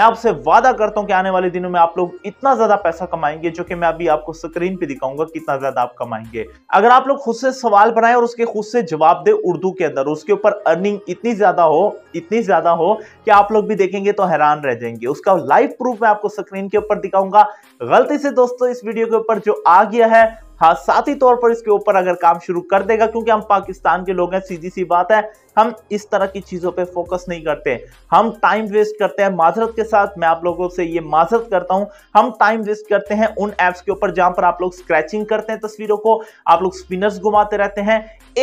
मैं आपसे वादा करता हूं कि आने वाले दिनों में आप लोग इतना ज्यादा पैसा कमाएंगे जो कि मैं अभी आपको स्क्रीन पे दिखाऊंगा कितना ज्यादा आप कमाएंगे अगर आप लोग खुद से सवाल बनाए और उसके खुद से जवाब दे उर्दू के अंदर उसके ऊपर अर्निंग इतनी ज्यादा हो इतनी ज्यादा हो कि आप लोग भी देखेंगे तो हैरान रह जाएंगे उसका लाइव प्रूफ मैं आपको स्क्रीन के ऊपर दिखाऊंगा गलती से दोस्तों इस वीडियो के ऊपर जो आ गया है हाँ साथ ही तौर पर इसके ऊपर अगर काम शुरू कर देगा क्योंकि हम पाकिस्तान के लोग हैं सीधी सी बात है हम इस तरह की चीज़ों पे फोकस नहीं करते हम टाइम वेस्ट करते हैं माजरत के साथ मैं आप लोगों से ये माजरत करता हूँ हम टाइम वेस्ट करते हैं उन ऐप्स के ऊपर जहाँ पर आप लोग स्क्रैचिंग करते हैं तस्वीरों को आप लोग स्पिनर्स घुमाते रहते हैं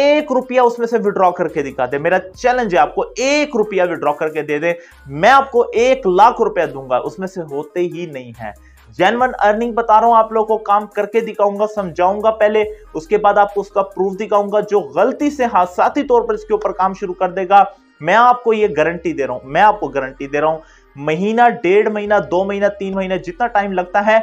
एक रुपया उसमें से विड्रॉ करके दिखाते मेरा चैलेंज है आपको एक रुपया विड्रॉ करके दे दें मैं आपको एक लाख रुपया दूंगा उसमें से होते ही नहीं है जेनवन अर्निंग बता रहा हूं आप लोगों को काम करके दिखाऊंगा समझाऊंगा पहले उसके बाद आपको उसका प्रूफ दिखाऊंगा जो गलती से हादसाती तौर पर इसके ऊपर काम शुरू कर देगा मैं आपको ये गारंटी दे रहा हूं मैं आपको गारंटी दे रहा हूं महीना डेढ़ महीना दो महीना तीन महीना जितना टाइम लगता है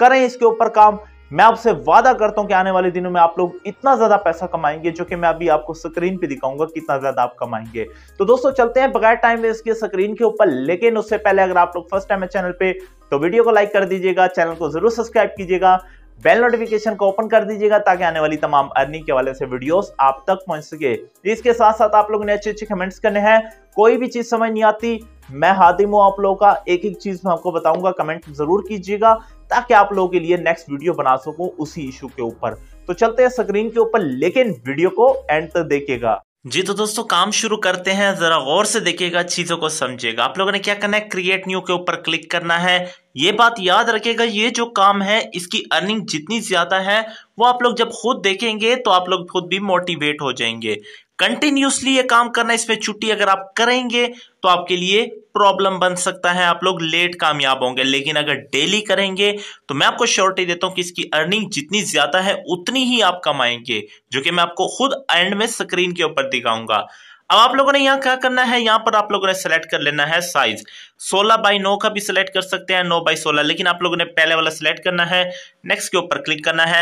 करें इसके ऊपर काम मैं आपसे वादा करता हूं कि आने वाले दिनों में आप लोग इतना ज्यादा पैसा कमाएंगे जो कि मैं अभी आपको स्क्रीन पे दिखाऊंगा कितना ज्यादा आप कमाएंगे तो दोस्तों चलते हैं बगैर टाइम वेस्ट के स्क्रीन के ऊपर लेकिन उससे पहले अगर आप लोग फर्स्ट टाइम है चैनल पे तो वीडियो को लाइक कर दीजिएगा चैनल को जरूर सब्सक्राइब कीजिएगा बेल नोटिफिकेशन को ओपन कर दीजिएगा ताकि आने वाली तमाम अर्निंग के वाले से वीडियोस आप तक पहुंच सके इसके साथ साथ आप लोगों ने अच्छे अच्छे कमेंट्स करने हैं कोई भी चीज समझ नहीं आती मैं हादिम हूं आप लोगों का एक एक चीज मैं आपको बताऊंगा कमेंट जरूर कीजिएगा ताकि आप लोगों के लिए नेक्स्ट वीडियो बना सकूं उसी इशू के ऊपर तो चलते हैं स्क्रीन के ऊपर लेकिन वीडियो को एंड तक देखिएगा जी तो दोस्तों काम शुरू करते हैं जरा गौर से देखिएगा चीजों को समझिएगा आप लोगों ने क्या करना है क्रिएट न्यू के ऊपर क्लिक करना है ये बात याद रखेगा ये जो काम है इसकी अर्निंग जितनी ज़्यादा है वो आप लोग जब खुद देखेंगे तो आप लोग खुद भी मोटिवेट हो जाएंगे कंटिन्यूसली ये काम करना इसमें छुट्टी अगर आप करेंगे तो आपके लिए प्रॉब्लम बन सकता है आप लोग लेट कामयाब होंगे लेकिन अगर डेली करेंगे तो मैं आपको श्योरिटी देता हूं कि इसकी अर्निंग जितनी ज्यादा है उतनी ही आप कमाएंगे जो कि मैं आपको खुद एंड में स्क्रीन के ऊपर दिखाऊंगा अब आप लोगों ने यहाँ क्या करना है यहाँ पर आप लोगों ने सेलेक्ट कर लेना है साइज सोलह बाई नौ का भी सिलेक्ट कर सकते हैं नौ बाई सोलह लेकिन आप लोगों ने पहले वाला सिलेक्ट करना है नेक्स्ट के ऊपर क्लिक करना है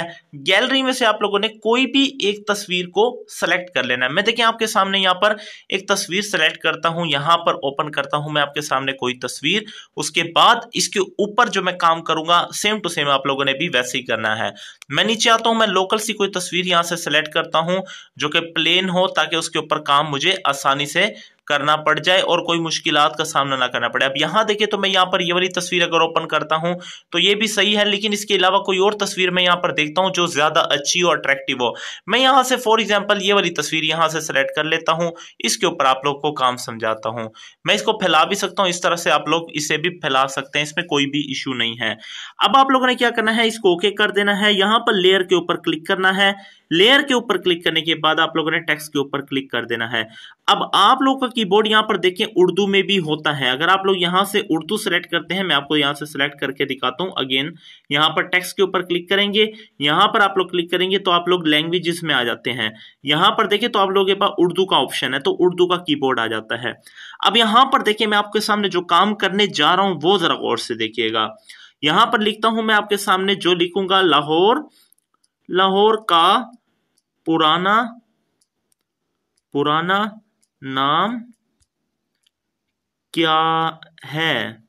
गैलरी में से आप लोगों ने कोई भी एक तस्वीर को सिलेक्ट कर लेना है मैं देखिए आपके सामने यहाँ पर एक तस्वीर सेलेक्ट करता हूँ यहाँ पर ओपन करता हूँ मैं आपके सामने कोई तस्वीर उसके बाद इसके ऊपर जो मैं काम करूंगा सेम टू सेम आप लोगों ने भी वैसे ही करना है मैं नीचे आता हूँ मैं लोकल सी कोई तस्वीर यहाँ से सिलेक्ट करता हूँ जो कि प्लेन हो ताकि उसके ऊपर काम मुझे आसानी से करना पड़ जाए और कोई मुश्किल का सामना ना करना पड़े अब यहाँ देखिए तो मैं यहाँ पर ये वाली तस्वीर अगर ओपन करता हूँ तो ये भी सही है लेकिन इसके अलावा कोई और तस्वीर मैं यहाँ पर देखता हूँ जो ज़्यादा अच्छी और अट्रैक्टिव हो मैं यहाँ से फॉर एग्जाम्पल ये वाली तस्वीर यहाँ से सेलेक्ट कर लेता हूँ इसके ऊपर आप लोग को काम समझाता हूँ मैं इसको फैला भी सकता हूँ इस तरह से आप लोग इसे भी फैला सकते हैं इसमें कोई भी इशू नहीं है अब आप लोगों ने क्या करना है इसको ओके कर देना है यहाँ पर लेयर के ऊपर क्लिक करना है लेयर के ऊपर क्लिक करने के बाद आप लोगों ने टेक्स्ट के ऊपर क्लिक कर देना है अब आप लोगों का कीबोर्ड यहाँ पर देखें उर्दू में भी होता है अगर आप लोग यहाँ से उर्दू सेलेक्ट करते हैं मैं आपको यहाँ से सिलेक्ट करके दिखाता हूँ अगेन यहाँ पर टेक्स्ट के ऊपर क्लिक करेंगे यहाँ पर आप लोग क्लिक करेंगे तो आप लोग लैंग्वेजेस में आ जाते हैं यहाँ पर देखें तो आप लोगों के पास उर्दू का ऑप्शन है तो उर्दू का की आ जाता है अब यहाँ पर देखिये मैं आपके सामने जो काम करने जा रहा हूँ वो जरा गौर से देखिएगा यहाँ पर लिखता हूं मैं आपके सामने जो लिखूंगा लाहौर लाहौर का पुराना पुराना नाम क्या है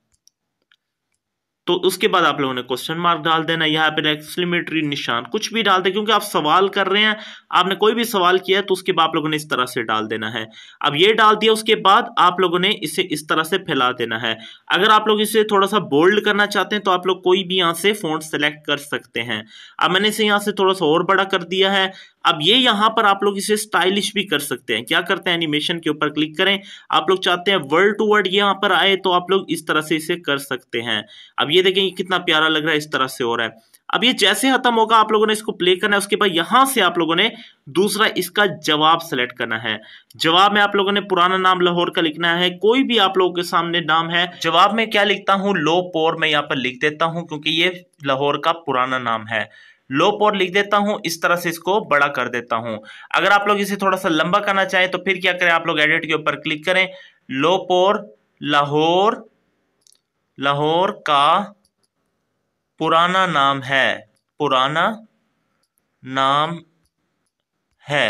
तो उसके बाद आप लोगों ने क्वेश्चन मार्क डाल देना यहाँ पर एक्सलिमेटरी निशान कुछ भी डाल दे क्योंकि आप सवाल कर रहे हैं आपने कोई भी सवाल किया तो उसके बाद आप लोगों ने इस तरह से डाल देना है अब ये डाल दिया उसके बाद आप लोगों ने इसे इस तरह से फैला देना है अगर आप लोग इसे थोड़ा सा बोल्ड करना चाहते हैं तो आप लोग कोई भी यहाँ से फोन सेलेक्ट कर सकते हैं अब मैंने इसे यहाँ से थोड़ा सा और बड़ा कर दिया है अब ये यहां पर आप लोग इसे स्टाइलिश भी कर सकते हैं क्या करते हैं एनिमेशन के ऊपर क्लिक करें आप लोग चाहते हैं वर्ड टू वर्ड यहां पर आए तो आप लोग इस तरह से इसे कर सकते हैं अब ये देखें कितना प्यारा लग रहा है इस तरह से हो रहा है अब ये जैसे खत्म होगा आप लोगों ने इसको प्ले करना है उसके बाद यहां से आप लोगों ने दूसरा इसका जवाब सेलेक्ट करना है जवाब में आप लोगों ने पुराना नाम लाहौर का लिखना है कोई भी आप लोगों के सामने नाम है जवाब में क्या लिखता हूं लो पोर में यहां पर लिख देता हूं क्योंकि ये लाहौर का पुराना नाम है लो पोर लिख देता हूं इस तरह से इसको बड़ा कर देता हूं अगर आप लोग इसे थोड़ा सा लंबा करना चाहें तो फिर क्या करें आप लोग एडिट के ऊपर क्लिक करें लो पोर लाहौर लाहौर का पुराना नाम है पुराना नाम है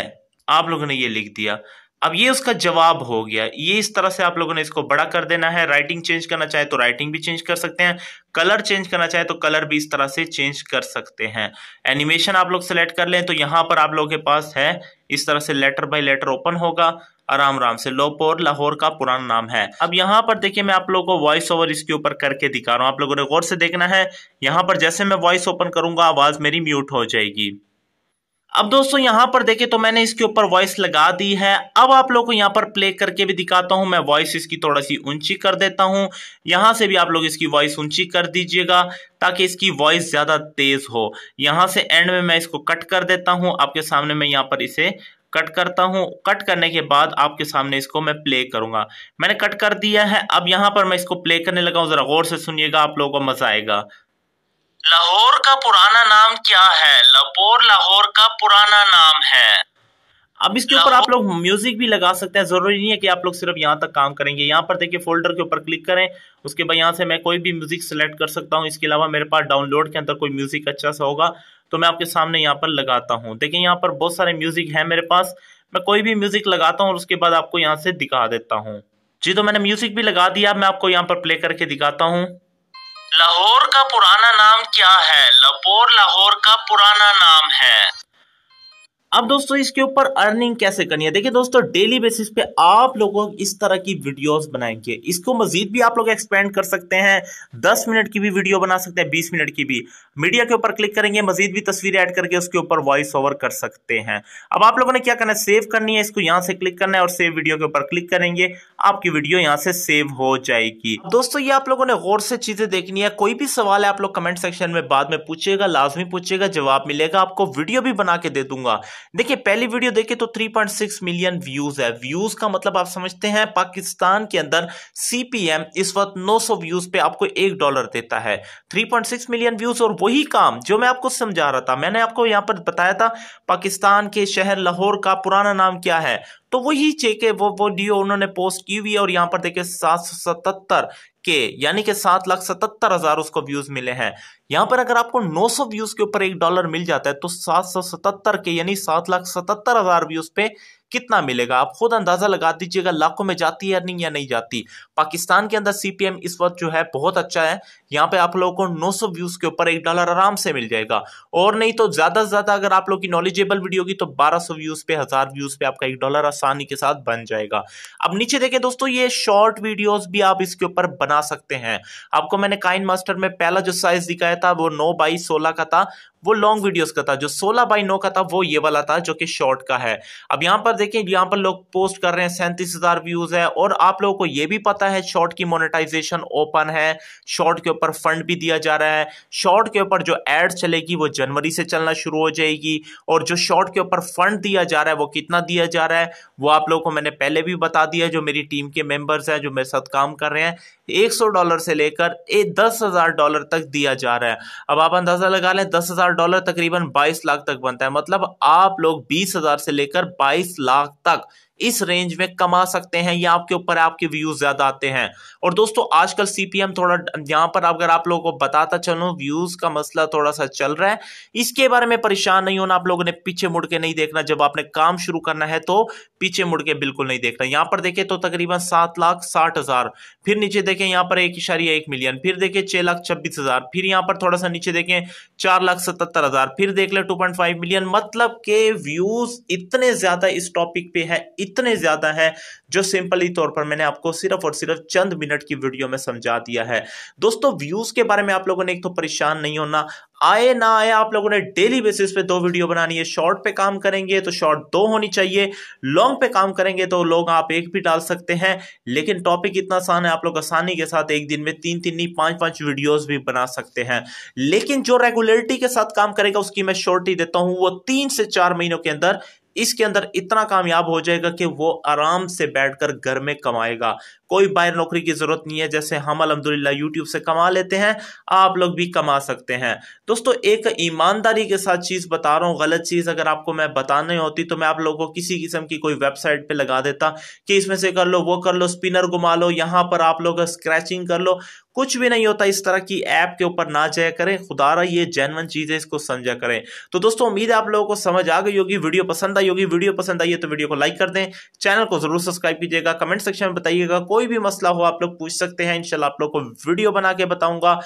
आप लोगों ने ये लिख दिया अब ये उसका जवाब हो गया ये इस तरह से आप लोगों ने इसको बड़ा कर देना है राइटिंग चेंज करना चाहे तो राइटिंग भी चेंज कर सकते हैं कलर चेंज करना चाहे तो कलर भी इस तरह से चेंज कर सकते हैं एनिमेशन आप लोग सेलेक्ट कर लें तो यहाँ पर आप लोगों के पास है इस तरह से लेटर बाय लेटर ओपन होगा आराम आराम से लोपोर लाहौर का पुराना नाम है अब यहाँ पर देखिए मैं आप लोगों को वॉइस ओवर इसके ऊपर करके दिखा रहा हूँ आप लोगों ने गौर से देखना है यहाँ पर जैसे मैं वॉइस ओपन करूंगा आवाज़ मेरी म्यूट हो जाएगी अब दोस्तों यहाँ पर देखे तो मैंने इसके ऊपर वॉइस लगा दी है अब आप लोग को यहाँ पर प्ले करके भी दिखाता हूँ मैं वॉइस इसकी थोड़ा सी ऊंची कर देता हूँ यहाँ से भी आप लोग इसकी वॉइस ऊंची कर दीजिएगा ताकि इसकी वॉइस ज़्यादा तेज़ हो यहां से एंड में मैं इसको कट कर देता हूँ आपके सामने मैं यहाँ पर इसे कट करता हूं कट करने के बाद आपके सामने इसको मैं प्ले करूंगा मैंने कट कर दिया है अब यहां पर मैं इसको प्ले करने लगा हूं ज़रा गौर से सुनिएगा आप लोगों को मज़ा आएगा लाहौर का पुराना नाम क्या है लाहौर लाहौर का पुराना नाम है अब इसके ऊपर आप लोग म्यूजिक भी लगा सकते हैं जरूरी नहीं है कि आप लोग सिर्फ यहाँ तक काम करेंगे यहाँ पर देखिए फोल्डर के ऊपर क्लिक करें उसके बाद यहाँ से मैं कोई भी म्यूजिक सेलेक्ट कर सकता हूँ इसके अलावा मेरे पास डाउनलोड के अंदर कोई म्यूजिक अच्छा सा होगा तो मैं आपके सामने यहाँ पर लगाता हूँ देखिये यहाँ पर बहुत सारे म्यूजिक है मेरे पास मैं कोई भी म्यूजिक लगाता हूँ और उसके बाद आपको यहाँ से दिखा देता हूँ जी तो मैंने म्यूजिक भी लगा दिया मैं आपको यहाँ पर प्ले करके दिखाता हूँ लाहौर का पुराना नाम क्या है लाहौर लाहौर का पुराना नाम है अब दोस्तों इसके ऊपर अर्निंग कैसे करनी है देखिए दोस्तों डेली बेसिस पे आप लोगों इस तरह की वीडियोस बनाएंगे इसको मजीद भी आप लोग एक्सपेंड कर सकते हैं 10 मिनट की भी वीडियो बना सकते हैं 20 मिनट की भी मीडिया के ऊपर क्लिक करेंगे मजीद भी तस्वीर ऐड करके उसके ऊपर वॉइस ओवर कर सकते हैं अब आप लोगों ने क्या करना है सेव करनी है इसको यहाँ से क्लिक करना है और सेव वीडियो के ऊपर क्लिक करेंगे आपकी वीडियो यहाँ से सेव हो जाएगी दोस्तों ये आप लोगों ने गौर से चीजें देखनी है कोई भी सवाल है आप लोग कमेंट सेक्शन में बाद में पूछेगा लाजमी पूछेगा जवाब मिलेगा आपको वीडियो भी बना के दे दूंगा देखिए पहली वीडियो देखे तो 3.6 मिलियन व्यूज है व्यूज का मतलब आप समझते हैं पाकिस्तान के अंदर सीपीएम इस वक्त 900 व्यूज पे आपको एक डॉलर देता है 3.6 मिलियन व्यूज और वही काम जो मैं आपको समझा रहा था मैंने आपको यहां पर बताया था पाकिस्तान के शहर लाहौर का पुराना नाम क्या है तो वही चेके वो वीडियो उन्होंने पोस्ट की हुई है और यहाँ पर देखिए सात सौ सतहत्तर के यानी कि सात लाख सतहत्तर हजार उसको व्यूज मिले हैं यहां पर अगर आपको 900 व्यूज के ऊपर एक डॉलर मिल जाता है तो सात सौ सतहत्तर के यानी सात लाख सतहत्तर हजार व्यूज पे कितना मिलेगा आप खुद अंदाज़ा लगा दीजिएगा लाखों में जाती है अर्निंग या नहीं जाती पाकिस्तान के अंदर सीपीएम इस वक्त जो है बहुत अच्छा है यहाँ पे आप लोगों को 900 व्यूज़ के ऊपर एक डॉलर आराम से मिल जाएगा और नहीं तो ज़्यादा से ज़्यादा अगर आप लोग की नॉलेजेबल वीडियो की तो 1200 व्यूज़ पे हज़ार व्यूज़ पे आपका एक डॉलर आसानी के साथ बन जाएगा अब नीचे देखें दोस्तों ये शॉर्ट वीडियोज़ भी आप इसके ऊपर बना सकते हैं आपको मैंने काइन मास्टर में पहला जो साइज़ दिखाया था वो नौ बाई सोलह का था वो लॉन्ग वीडियोस का था जो 16 बाई 9 का था वो ये वाला था जो कि शॉर्ट का है अब यहाँ पर देखें यहाँ पर लोग पोस्ट कर रहे हैं सैंतीस व्यूज़ है और आप लोगों को ये भी पता है शॉर्ट की मोनिटाइजेशन ओपन है शॉर्ट के ऊपर फंड भी दिया जा रहा है शॉर्ट के ऊपर जो एड चलेगी वो जनवरी से चलना शुरू हो जाएगी और जो शॉर्ट के ऊपर फंड दिया जा रहा है वो कितना दिया जा रहा है वो आप लोगों को मैंने पहले भी बता दिया जो मेरी टीम के मेंबर्स हैं जो मेरे साथ काम कर रहे हैं 100 डॉलर से लेकर दस हज़ार डॉलर तक दिया जा रहा है अब आप अंदाज़ा लगा लें दस हज़ार डॉलर तकरीबन 22 लाख तक बनता है मतलब आप लोग 20,000 से लेकर 22 लाख तक इस रेंज में कमा सकते हैं या आपके ऊपर आपके व्यूज ज्यादा आते हैं और दोस्तों आजकल सीपीएम थोड़ा यहां पर अगर आप लोगों को बताता चलूँ व्यूज का मसला थोड़ा सा चल रहा है इसके बारे में परेशान नहीं होना आप लोगों ने पीछे मुड़ के नहीं देखना जब आपने काम शुरू करना है तो पीछे मुड़ के बिल्कुल नहीं देखना यहां पर देखें तो तकरीबन सात लाख साठ हजार फिर नीचे देखें यहां पर एक इशारिया एक मिलियन फिर देखें छह लाख छब्बीस हजार फिर यहां पर थोड़ा सा नीचे देखें चार लाख सतहत्तर हजार फिर देख ले टू पॉइंट फाइव मिलियन मतलब के व्यूज इतने ज्यादा इस टॉपिक पे है इतने ज़्यादा हैं जो सिंपली तौर पर मैंने आपको सिर्फ और सिर्फ चंद मिनट की वीडियो में समझा दिया है दोस्तों व्यूज़ के बारे में आप लोगों ने एक तो परेशान नहीं होना आए ना आए आप लोगों ने डेली बेसिस पे दो वीडियो बनानी है शॉर्ट पे काम करेंगे तो शॉर्ट दो होनी चाहिए लॉन्ग पे काम करेंगे तो लोग आप एक भी डाल सकते हैं लेकिन टॉपिक इतना आसान है आप लोग आसानी के साथ एक दिन में तीन तीन नहीं पांच पांच वीडियोस भी बना सकते हैं लेकिन जो रेगुलरिटी के साथ काम करेगा उसकी मैं श्योरिटी देता हूं वो तीन से चार महीनों के अंदर इसके अंदर इतना कामयाब हो जाएगा कि वो आराम से बैठकर घर में कमाएगा कोई बाहर नौकरी की ज़रूरत नहीं है जैसे हम अलहमदिल्ला यूट्यूब से कमा लेते हैं आप लोग भी कमा सकते हैं दोस्तों एक ईमानदारी के साथ चीज़ बता रहा हूँ गलत चीज़ अगर आपको मैं बताने होती तो मैं आप लोगों को किसी किस्म की कोई वेबसाइट पे लगा देता कि इसमें से कर लो वो कर लो स्पिनर घुमा लो यहाँ पर आप लोग स्क्रैचिंग कर लो कुछ भी नहीं होता इस तरह की ऐप के ऊपर ना जाया करें रहा ये जैनवन चीज़ है इसको समझा करें तो दोस्तों उम्मीद है आप लोगों को समझ आ गई होगी वीडियो पसंद आई होगी वीडियो पसंद आई है तो वीडियो को लाइक कर दें चैनल को जरूर सब्सक्राइब कीजिएगा कमेंट सेक्शन में बताइएगा कोई भी मसला हो आप लोग पूछ सकते हैं इनशाला आप लोग को वीडियो बना के बताऊंगा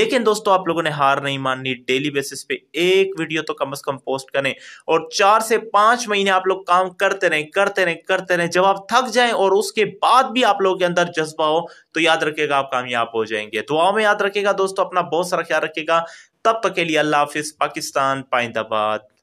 लेकिन दोस्तों आप लोगों ने हार नहीं माननी डेली बेसिस पे एक वीडियो तो कम अज कम पोस्ट करें और चार से पांच महीने आप लोग काम करते रहे करते रहें करते रहे जब आप थक जाए और उसके बाद भी आप लोगों के अंदर जज्बा हो तो याद रखिएगा आप कामयाब हो जाए रहेंगे दुआओं में याद रखेगा दोस्तों अपना बहुत सारा ख्याल रखेगा तब तक के लिए अल्लाह हाफिज़ पाकिस्तान पाइंदाबाद